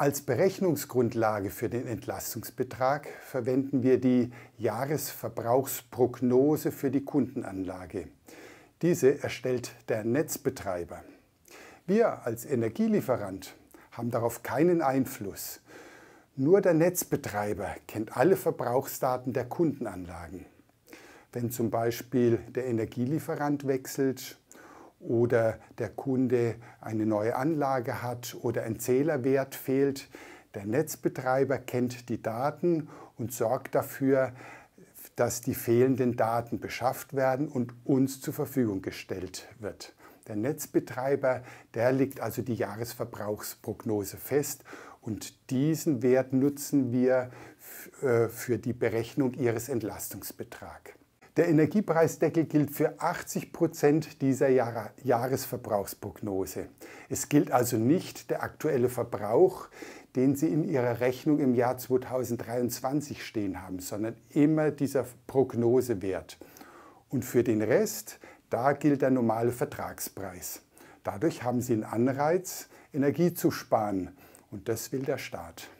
Als Berechnungsgrundlage für den Entlastungsbetrag verwenden wir die Jahresverbrauchsprognose für die Kundenanlage. Diese erstellt der Netzbetreiber. Wir als Energielieferant haben darauf keinen Einfluss. Nur der Netzbetreiber kennt alle Verbrauchsdaten der Kundenanlagen. Wenn zum Beispiel der Energielieferant wechselt oder der Kunde eine neue Anlage hat oder ein Zählerwert fehlt. Der Netzbetreiber kennt die Daten und sorgt dafür, dass die fehlenden Daten beschafft werden und uns zur Verfügung gestellt wird. Der Netzbetreiber, der legt also die Jahresverbrauchsprognose fest und diesen Wert nutzen wir äh, für die Berechnung Ihres Entlastungsbetrags. Der Energiepreisdeckel gilt für 80 Prozent dieser Jahresverbrauchsprognose. Es gilt also nicht der aktuelle Verbrauch, den Sie in Ihrer Rechnung im Jahr 2023 stehen haben, sondern immer dieser Prognosewert. Und für den Rest, da gilt der normale Vertragspreis. Dadurch haben Sie einen Anreiz, Energie zu sparen. Und das will der Staat.